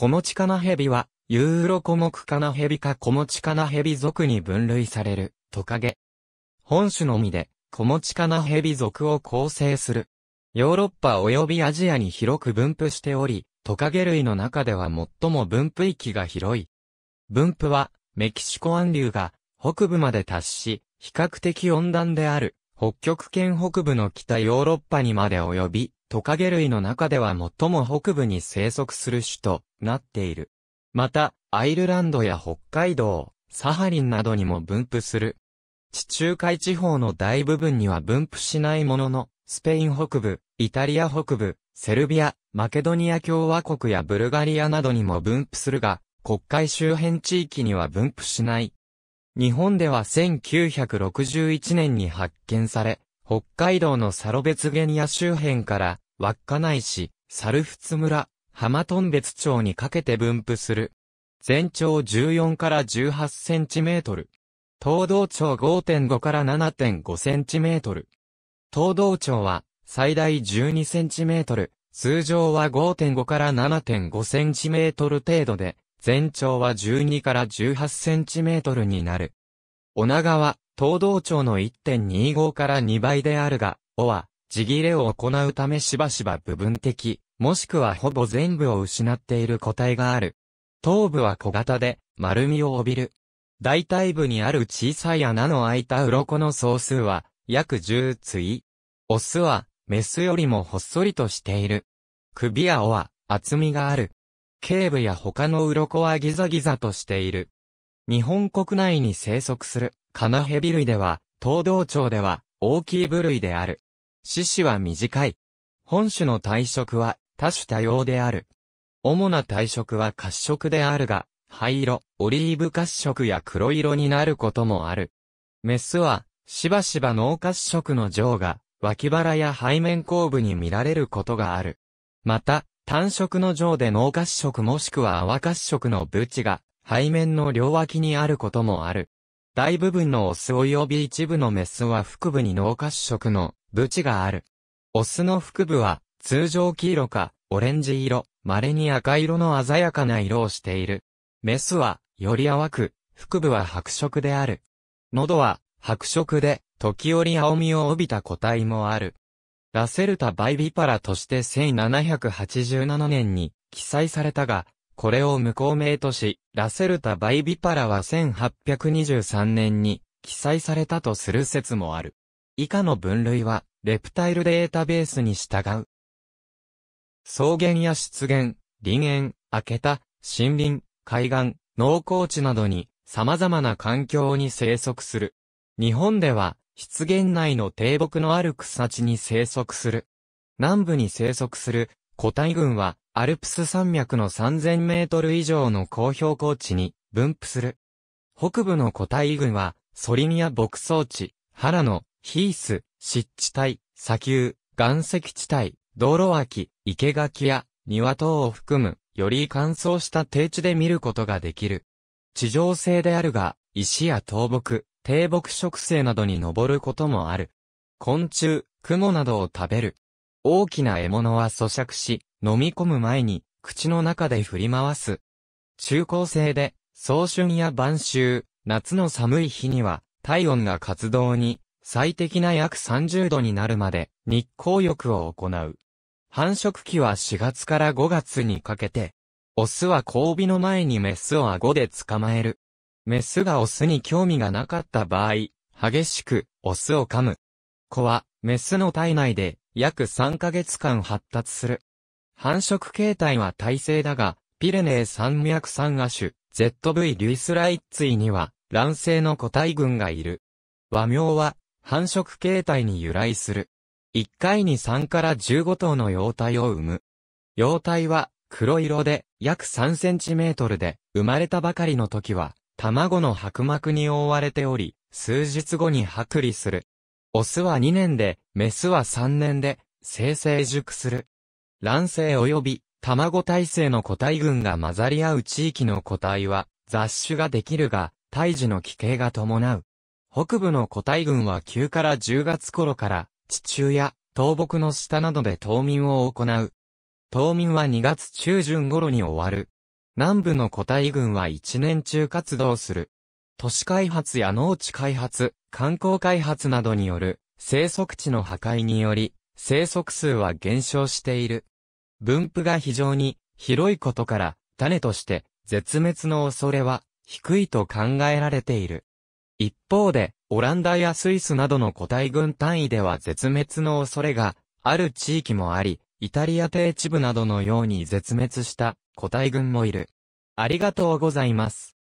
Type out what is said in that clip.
コモチカナヘビは、ユーロコモクカナヘビかコモチカナヘビ属に分類される、トカゲ。本種のみで、コモチカナヘビ属を構成する。ヨーロッパ及びアジアに広く分布しており、トカゲ類の中では最も分布域が広い。分布は、メキシコ湾流が北部まで達し、比較的温暖である北極圏北部の北ヨーロッパにまで及び、トカゲ類の中では最も北部に生息する種となっている。また、アイルランドや北海道、サハリンなどにも分布する。地中海地方の大部分には分布しないものの、スペイン北部、イタリア北部、セルビア、マケドニア共和国やブルガリアなどにも分布するが、国会周辺地域には分布しない。日本では1961年に発見され、北海道のサロベツゲニア周辺から、稚内市、サルフツ村、浜頓別町にかけて分布する。全長14から18センチメートル。東道町5.5から7.5センチメートル。東道町は最大12センチメートル。通常は5.5から7.5センチメートル程度で、全長は12から18センチメートルになる。女川、東道町の1.25から2倍であるが、尾は、地切れを行うためしばしば部分的、もしくはほぼ全部を失っている個体がある。頭部は小型で、丸みを帯びる。大体部にある小さい穴の開いた鱗の総数は、約10対。オスは、メスよりもほっそりとしている。首や尾は、厚みがある。頸部や他の鱗はギザギザとしている。日本国内に生息する、カナヘビ類では、東道町では、大きい部類である。獅子は短い。本種の体色は、多種多様である。主な体色は褐色であるが、灰色、オリーブ褐色や黒色になることもある。メスは、しばしば脳褐色の上が、脇腹や背面後部に見られることがある。また、単色の上で脳褐色もしくは泡褐色のブチが、背面の両脇にあることもある。大部分のオス及び一部のメスは腹部に脳褐色のブチがある。オスの腹部は通常黄色かオレンジ色、稀に赤色の鮮やかな色をしている。メスはより淡く、腹部は白色である。喉は白色で、時折青みを帯びた個体もある。ラセルタ・バイビパラとして1787年に記載されたが、これを無効名とし、ラセルタ・バイビパラは1823年に記載されたとする説もある。以下の分類は、レプタイルデータベースに従う。草原や湿原、林園、明けた、森林、海岸、農耕地などに様々な環境に生息する。日本では、湿原内の低木のある草地に生息する。南部に生息する個体群は、アルプス山脈の3000メートル以上の高標高地に分布する。北部の個体群は、ソリニア牧草地、原野、ヒース、湿地帯、砂丘、岩石地帯、道路脇、生垣や庭等を含む、より乾燥した低地で見ることができる。地上性であるが、石や倒木、低木植生などに登ることもある。昆虫、雲などを食べる。大きな獲物は咀嚼し、飲み込む前に、口の中で振り回す。中高生で、早春や晩秋、夏の寒い日には、体温が活動に、最適な約30度になるまで、日光浴を行う。繁殖期は4月から5月にかけて、オスは交尾の前にメスを顎で捕まえる。メスがオスに興味がなかった場合、激しくオスを噛む。子はメスの体内で約3ヶ月間発達する。繁殖形態は耐性だが、ピレネー山脈山亜種、ZV リュイスライッツイには、卵性の個体群がいる。和名は、繁殖形態に由来する。1回に3から15頭の幼体を産む。幼体は黒色で約3センチメートルで生まれたばかりの時は卵の白膜に覆われており、数日後に剥離する。オスは2年で、メスは3年で、生成熟する。卵性及び卵体性の個体群が混ざり合う地域の個体は雑種ができるが、胎児の奇形が伴う。北部の個体群は9から10月頃から地中や倒木の下などで冬眠を行う。冬眠は2月中旬頃に終わる。南部の個体群は一年中活動する。都市開発や農地開発、観光開発などによる生息地の破壊により、生息数は減少している。分布が非常に広いことから、種として絶滅の恐れは低いと考えられている。一方で、オランダやスイスなどの個体群単位では絶滅の恐れがある地域もあり、イタリア低地部などのように絶滅した個体群もいる。ありがとうございます。